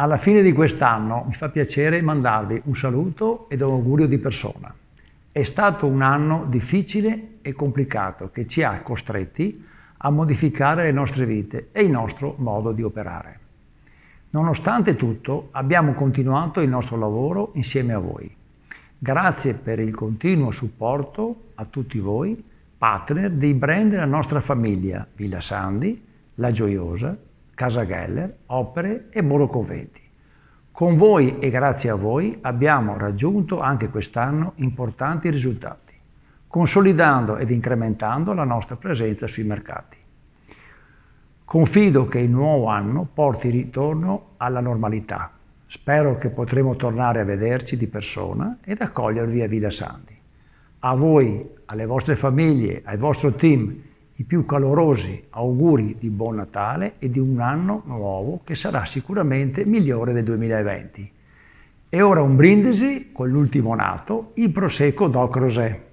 Alla fine di quest'anno mi fa piacere mandarvi un saluto ed un augurio di persona. È stato un anno difficile e complicato che ci ha costretti a modificare le nostre vite e il nostro modo di operare. Nonostante tutto, abbiamo continuato il nostro lavoro insieme a voi. Grazie per il continuo supporto a tutti voi, partner dei brand della nostra famiglia Villa Sandi, La Gioiosa, Casa Geller, Opere e Muro Conventi. Con voi e grazie a voi abbiamo raggiunto anche quest'anno importanti risultati, consolidando ed incrementando la nostra presenza sui mercati. Confido che il nuovo anno porti ritorno alla normalità. Spero che potremo tornare a vederci di persona ed accogliervi a Villa Sandi. A voi, alle vostre famiglie, al vostro team i più calorosi auguri di buon Natale e di un anno nuovo che sarà sicuramente migliore del 2020. E ora un brindisi con l'ultimo nato, il Prosecco Doc Rosé.